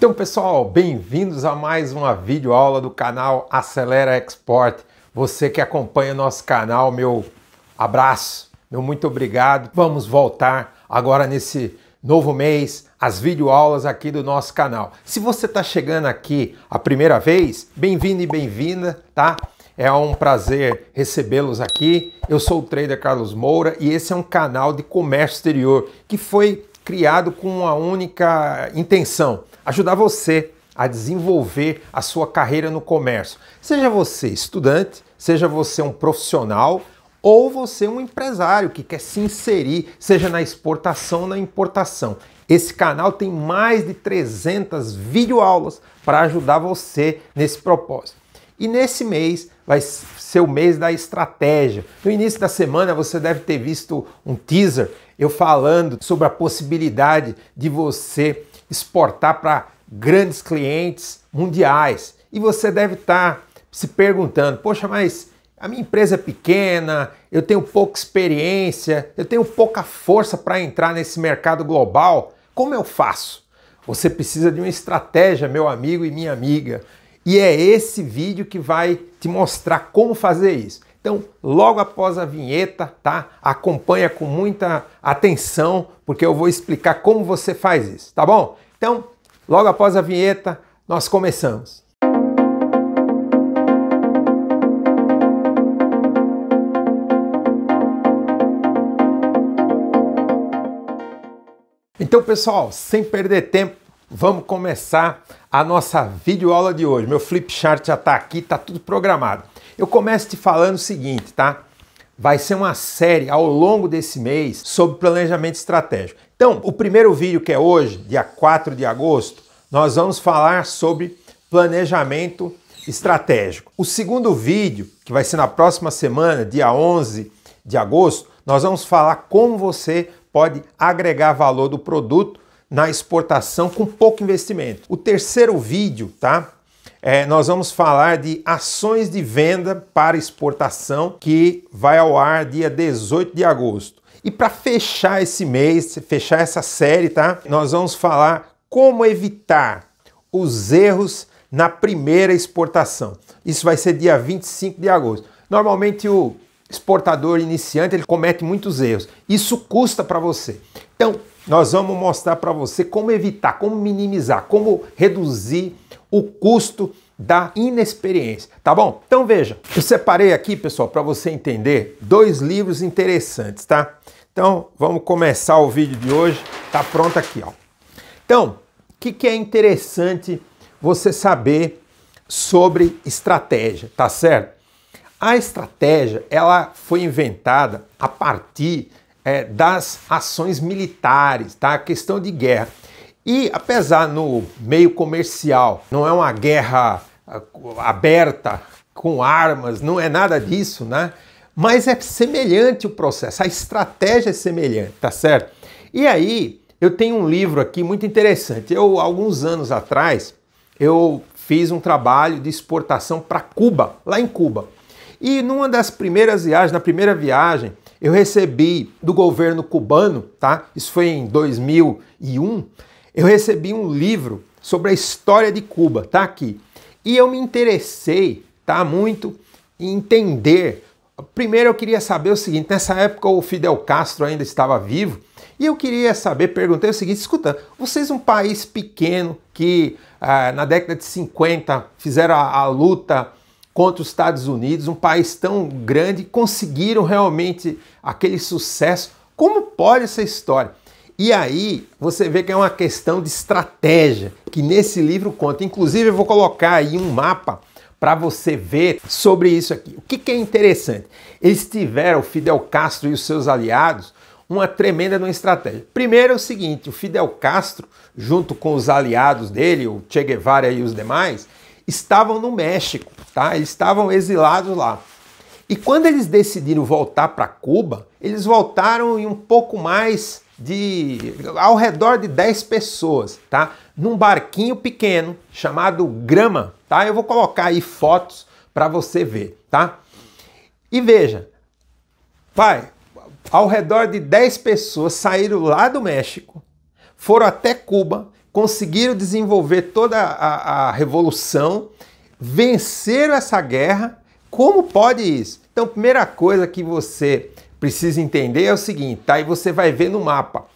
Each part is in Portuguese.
Então, pessoal, bem-vindos a mais uma videoaula do canal Acelera Export. Você que acompanha nosso canal, meu abraço, meu muito obrigado. Vamos voltar agora nesse novo mês as videoaulas aqui do nosso canal. Se você está chegando aqui a primeira vez, bem-vindo e bem-vinda, tá? É um prazer recebê-los aqui. Eu sou o trader Carlos Moura e esse é um canal de comércio exterior que foi criado com uma única intenção, ajudar você a desenvolver a sua carreira no comércio. Seja você estudante, seja você um profissional ou você um empresário que quer se inserir, seja na exportação ou na importação. Esse canal tem mais de 300 videoaulas para ajudar você nesse propósito. E nesse mês vai ser o mês da estratégia. No início da semana você deve ter visto um teaser eu falando sobre a possibilidade de você exportar para grandes clientes mundiais. E você deve estar tá se perguntando: poxa, mas a minha empresa é pequena, eu tenho pouca experiência, eu tenho pouca força para entrar nesse mercado global. Como eu faço? Você precisa de uma estratégia, meu amigo e minha amiga. E é esse vídeo que vai te mostrar como fazer isso. Então, logo após a vinheta, tá? Acompanha com muita atenção, porque eu vou explicar como você faz isso, tá bom? Então, logo após a vinheta, nós começamos. Então, pessoal, sem perder tempo, vamos começar a nossa videoaula de hoje. Meu flip chart já está aqui, está tudo programado. Eu começo te falando o seguinte, tá? Vai ser uma série ao longo desse mês sobre planejamento estratégico. Então, o primeiro vídeo que é hoje, dia 4 de agosto, nós vamos falar sobre planejamento estratégico. O segundo vídeo, que vai ser na próxima semana, dia 11 de agosto, nós vamos falar como você pode agregar valor do produto na exportação com pouco investimento. O terceiro vídeo, tá? é, nós vamos falar de ações de venda para exportação que vai ao ar dia 18 de agosto. E para fechar esse mês, fechar essa série, tá? Nós vamos falar como evitar os erros na primeira exportação. Isso vai ser dia 25 de agosto. Normalmente o exportador iniciante ele comete muitos erros. Isso custa para você. Então, nós vamos mostrar para você como evitar, como minimizar, como reduzir o custo da inexperiência, tá bom? Então veja, eu separei aqui, pessoal, para você entender dois livros interessantes, tá? Então vamos começar o vídeo de hoje, tá pronto aqui, ó. Então, o que, que é interessante você saber sobre estratégia, tá certo? A estratégia ela foi inventada a partir é, das ações militares, tá? A questão de guerra. E apesar no meio comercial, não é uma guerra ah, aberta com armas, não é nada disso, né? Mas é semelhante o processo, a estratégia é semelhante, tá certo? E aí, eu tenho um livro aqui muito interessante. Eu alguns anos atrás, eu fiz um trabalho de exportação para Cuba, lá em Cuba. E numa das primeiras viagens, na primeira viagem, eu recebi do governo cubano, tá? Isso foi em 2001 eu recebi um livro sobre a história de Cuba, tá aqui. E eu me interessei, tá, muito em entender. Primeiro eu queria saber o seguinte, nessa época o Fidel Castro ainda estava vivo, e eu queria saber, perguntei o seguinte, escuta, vocês um país pequeno que ah, na década de 50 fizeram a, a luta contra os Estados Unidos, um país tão grande, conseguiram realmente aquele sucesso, como pode essa história? E aí você vê que é uma questão de estratégia, que nesse livro conta. Inclusive, eu vou colocar aí um mapa para você ver sobre isso aqui. O que, que é interessante? Eles tiveram, o Fidel Castro e os seus aliados, uma tremenda uma estratégia. Primeiro é o seguinte, o Fidel Castro, junto com os aliados dele, o Che Guevara e os demais, estavam no México, tá? Eles estavam exilados lá. E quando eles decidiram voltar para Cuba, eles voltaram em um pouco mais de ao redor de 10 pessoas, tá? Num barquinho pequeno chamado Grama, tá? Eu vou colocar aí fotos para você ver, tá? E veja, pai, ao redor de 10 pessoas saíram lá do México, foram até Cuba, conseguiram desenvolver toda a, a revolução, venceram essa guerra. Como pode isso? Então, primeira coisa que você precisa entender é o seguinte, aí tá? E você vai ver no mapa.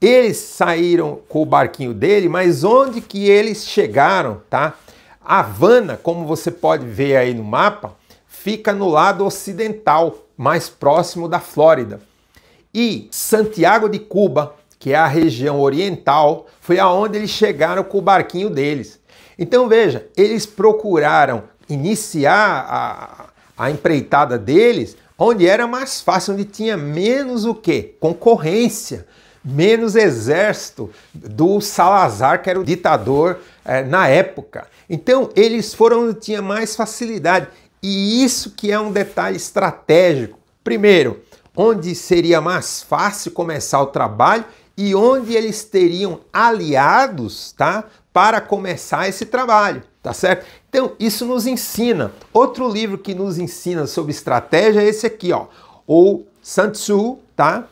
Eles saíram com o barquinho dele, mas onde que eles chegaram, tá? Havana, como você pode ver aí no mapa, fica no lado ocidental, mais próximo da Flórida. E Santiago de Cuba, que é a região oriental, foi aonde eles chegaram com o barquinho deles. Então veja, eles procuraram iniciar a, a empreitada deles, onde era mais fácil, onde tinha menos o quê? Concorrência, menos exército do Salazar, que era o ditador é, na época. Então eles foram onde tinha mais facilidade. E isso que é um detalhe estratégico. Primeiro, onde seria mais fácil começar o trabalho e onde eles teriam aliados, tá, para começar esse trabalho tá certo? Então, isso nos ensina. Outro livro que nos ensina sobre estratégia é esse aqui, ó. O Sun Tzu, tá?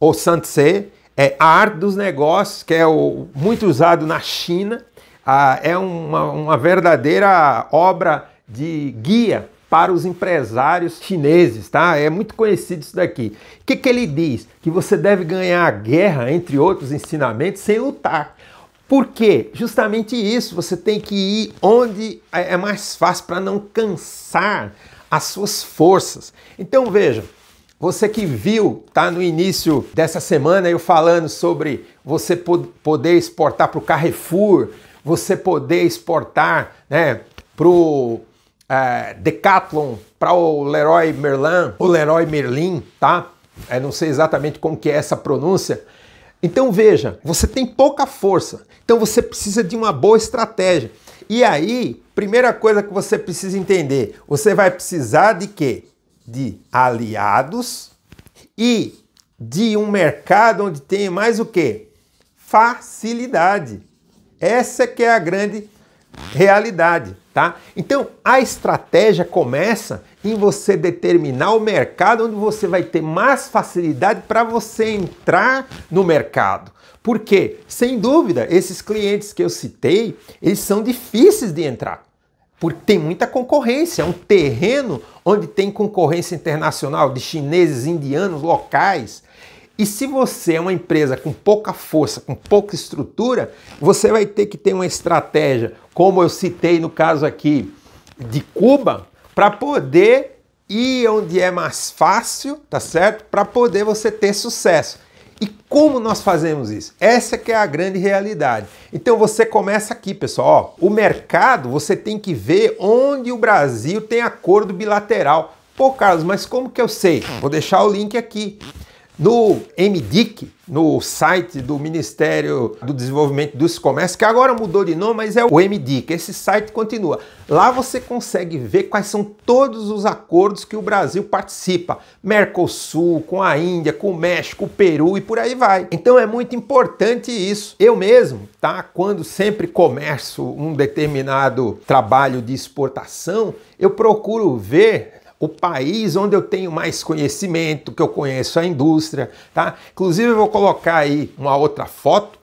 Ou Sun Tse, é a arte dos negócios, que é o, muito usado na China. Ah, é uma, uma verdadeira obra de guia para os empresários chineses, tá? É muito conhecido isso daqui. O que, que ele diz? Que você deve ganhar a guerra, entre outros ensinamentos, sem lutar. Por quê? Justamente isso, você tem que ir onde é, é mais fácil para não cansar as suas forças. Então veja, você que viu, tá no início dessa semana eu falando sobre você poder exportar para o Carrefour, você poder exportar né, para o é, Decathlon, para o Leroy Merlin, o Leroy Merlin, tá? É, não sei exatamente como que é essa pronúncia, então veja, você tem pouca força, então você precisa de uma boa estratégia. E aí, primeira coisa que você precisa entender, você vai precisar de quê? De aliados e de um mercado onde tem mais o quê? Facilidade. Essa que é a grande realidade, tá? Então, a estratégia começa em você determinar o mercado onde você vai ter mais facilidade para você entrar no mercado. Porque, sem dúvida, esses clientes que eu citei, eles são difíceis de entrar. Porque tem muita concorrência, é um terreno onde tem concorrência internacional de chineses, indianos, locais. E se você é uma empresa com pouca força, com pouca estrutura, você vai ter que ter uma estratégia, como eu citei no caso aqui de Cuba, para poder ir onde é mais fácil, tá certo? Para poder você ter sucesso. E como nós fazemos isso? Essa que é a grande realidade. Então você começa aqui, pessoal. Ó, o mercado, você tem que ver onde o Brasil tem acordo bilateral. Pô, Carlos, mas como que eu sei? Vou deixar o link aqui. No MDIC, no site do Ministério do Desenvolvimento dos Comércios, que agora mudou de nome, mas é o MDIC, esse site continua. Lá você consegue ver quais são todos os acordos que o Brasil participa. Mercosul, com a Índia, com o México, o Peru e por aí vai. Então é muito importante isso. Eu mesmo, tá? Quando sempre começo um determinado trabalho de exportação, eu procuro ver o país onde eu tenho mais conhecimento, que eu conheço a indústria, tá? Inclusive eu vou colocar aí uma outra foto.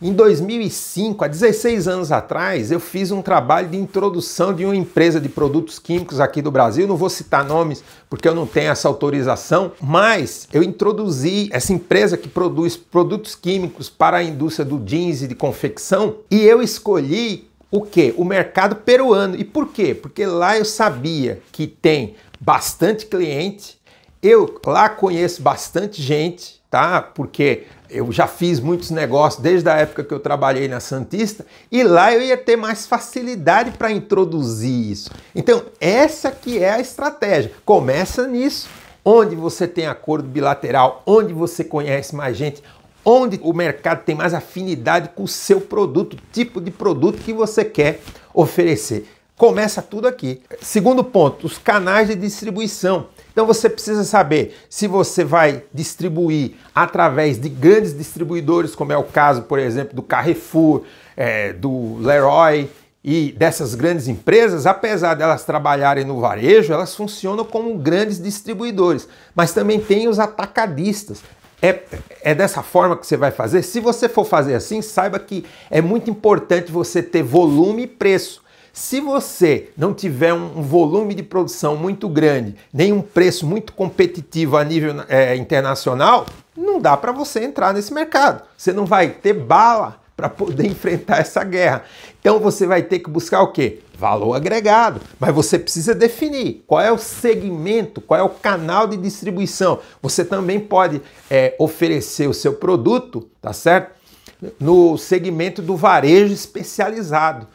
Em 2005, há 16 anos atrás, eu fiz um trabalho de introdução de uma empresa de produtos químicos aqui do Brasil. Não vou citar nomes porque eu não tenho essa autorização, mas eu introduzi essa empresa que produz produtos químicos para a indústria do jeans e de confecção e eu escolhi o que? O mercado peruano. E por quê? Porque lá eu sabia que tem bastante cliente, eu lá conheço bastante gente, tá? Porque eu já fiz muitos negócios desde a época que eu trabalhei na Santista e lá eu ia ter mais facilidade para introduzir isso. Então, essa que é a estratégia. Começa nisso, onde você tem acordo bilateral, onde você conhece mais gente, onde o mercado tem mais afinidade com o seu produto, tipo de produto que você quer oferecer. Começa tudo aqui. Segundo ponto, os canais de distribuição. Então você precisa saber se você vai distribuir através de grandes distribuidores, como é o caso, por exemplo, do Carrefour, é, do Leroy e dessas grandes empresas, apesar delas trabalharem no varejo, elas funcionam como grandes distribuidores, mas também tem os atacadistas. É, é dessa forma que você vai fazer? Se você for fazer assim, saiba que é muito importante você ter volume e preço. Se você não tiver um volume de produção muito grande, nem um preço muito competitivo a nível é, internacional, não dá para você entrar nesse mercado. Você não vai ter bala para poder enfrentar essa guerra. Então você vai ter que buscar o quê? Valor agregado. Mas você precisa definir qual é o segmento, qual é o canal de distribuição. Você também pode é, oferecer o seu produto, tá certo? No segmento do varejo especializado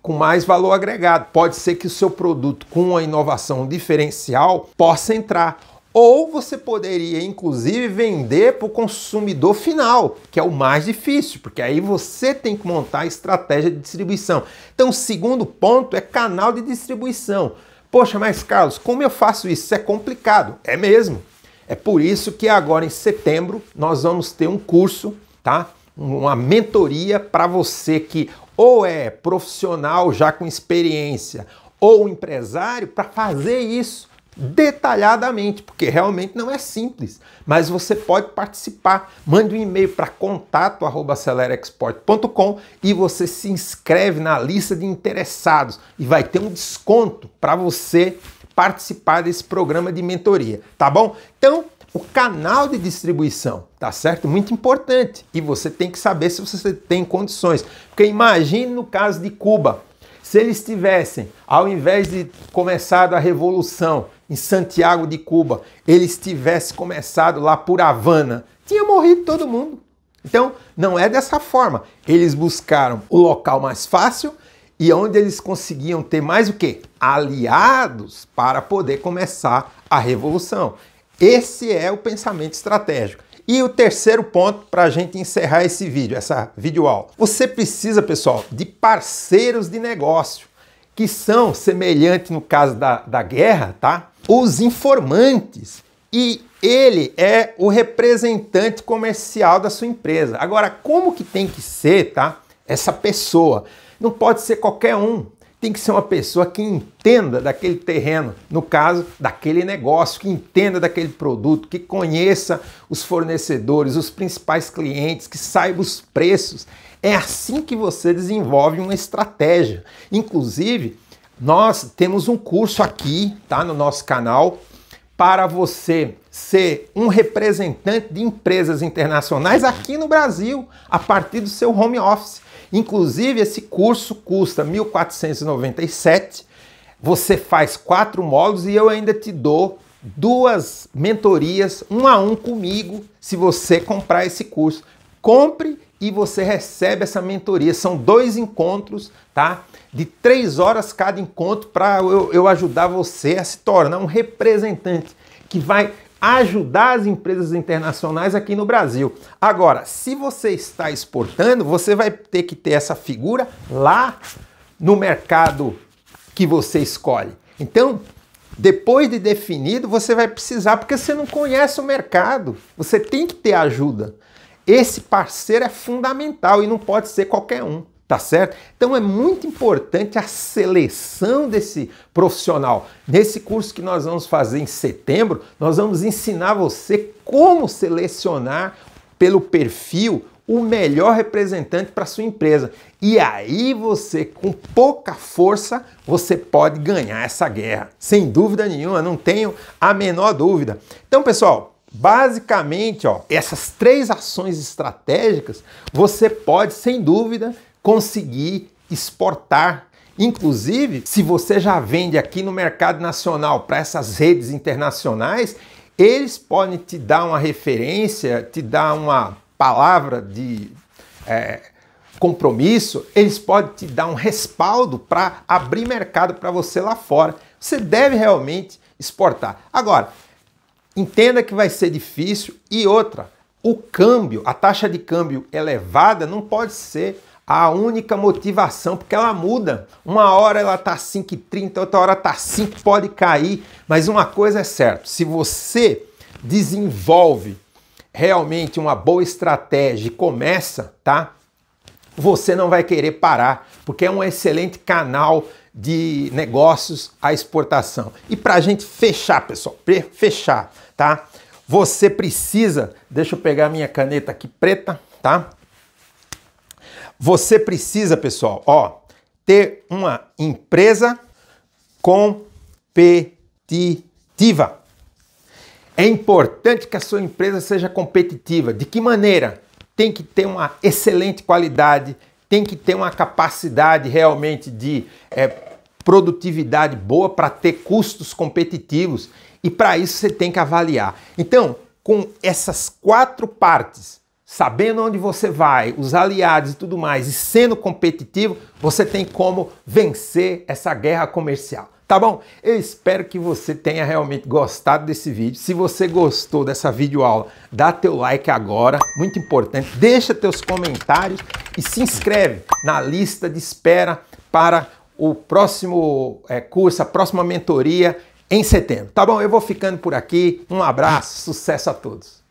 com mais valor agregado. Pode ser que o seu produto, com uma inovação diferencial, possa entrar. Ou você poderia, inclusive, vender para o consumidor final, que é o mais difícil, porque aí você tem que montar a estratégia de distribuição. Então, o segundo ponto é canal de distribuição. Poxa, mas Carlos, como eu faço isso? Isso é complicado. É mesmo. É por isso que agora em setembro nós vamos ter um curso, tá? Uma mentoria para você que ou é profissional já com experiência ou empresário para fazer isso detalhadamente, porque realmente não é simples, mas você pode participar. Mande um e-mail para contato@celerexport.com e você se inscreve na lista de interessados e vai ter um desconto para você participar desse programa de mentoria, tá bom? Então, o canal de distribuição, tá certo? Muito importante. E você tem que saber se você tem condições. Porque imagine no caso de Cuba, se eles tivessem, ao invés de começado a revolução, em Santiago de Cuba, eles estivesse começado lá por Havana, tinha morrido todo mundo. Então, não é dessa forma. Eles buscaram o local mais fácil e onde eles conseguiam ter mais o quê? Aliados para poder começar a revolução. Esse é o pensamento estratégico. E o terceiro ponto para a gente encerrar esse vídeo, essa videoaula. Você precisa, pessoal, de parceiros de negócio que são semelhantes no caso da, da guerra, tá? os informantes e ele é o representante comercial da sua empresa. Agora, como que tem que ser, tá? Essa pessoa não pode ser qualquer um. Tem que ser uma pessoa que entenda daquele terreno, no caso, daquele negócio, que entenda daquele produto, que conheça os fornecedores, os principais clientes, que saiba os preços. É assim que você desenvolve uma estratégia. Inclusive, nós temos um curso aqui, tá, no nosso canal, para você ser um representante de empresas internacionais aqui no Brasil, a partir do seu home office. Inclusive, esse curso custa R$ 1.497. Você faz quatro módulos e eu ainda te dou duas mentorias, um a um comigo, se você comprar esse curso. Compre e você recebe essa mentoria. São dois encontros, tá? De três horas cada encontro para eu, eu ajudar você a se tornar um representante que vai ajudar as empresas internacionais aqui no Brasil. Agora, se você está exportando, você vai ter que ter essa figura lá no mercado que você escolhe. Então, depois de definido, você vai precisar, porque você não conhece o mercado. Você tem que ter ajuda. Esse parceiro é fundamental e não pode ser qualquer um, tá certo? Então é muito importante a seleção desse profissional. Nesse curso que nós vamos fazer em setembro, nós vamos ensinar você como selecionar pelo perfil o melhor representante para sua empresa. E aí você, com pouca força, você pode ganhar essa guerra. Sem dúvida nenhuma, não tenho a menor dúvida. Então, pessoal, Basicamente, ó, essas três ações estratégicas você pode, sem dúvida, conseguir exportar. Inclusive, se você já vende aqui no mercado nacional para essas redes internacionais, eles podem te dar uma referência, te dar uma palavra de é, compromisso, eles podem te dar um respaldo para abrir mercado para você lá fora. Você deve realmente exportar. Agora, Entenda que vai ser difícil e outra, o câmbio, a taxa de câmbio elevada não pode ser a única motivação, porque ela muda. Uma hora ela tá 5,30, outra hora tá 5, pode cair, mas uma coisa é certa, se você desenvolve realmente uma boa estratégia e começa, tá? Você não vai querer parar, porque é um excelente canal de negócios à exportação. E para a gente fechar, pessoal, fechar, tá? Você precisa, deixa eu pegar minha caneta aqui preta, tá? Você precisa, pessoal, ó, ter uma empresa competitiva. É importante que a sua empresa seja competitiva. De que maneira? Tem que ter uma excelente qualidade tem que ter uma capacidade realmente de é, produtividade boa para ter custos competitivos e para isso você tem que avaliar. Então, com essas quatro partes, sabendo onde você vai, os aliados e tudo mais, e sendo competitivo, você tem como vencer essa guerra comercial. Tá bom? Eu espero que você tenha realmente gostado desse vídeo. Se você gostou dessa videoaula, dá teu like agora, muito importante. Deixa teus comentários e se inscreve na lista de espera para o próximo é, curso, a próxima mentoria em setembro. Tá bom? Eu vou ficando por aqui. Um abraço, sucesso a todos.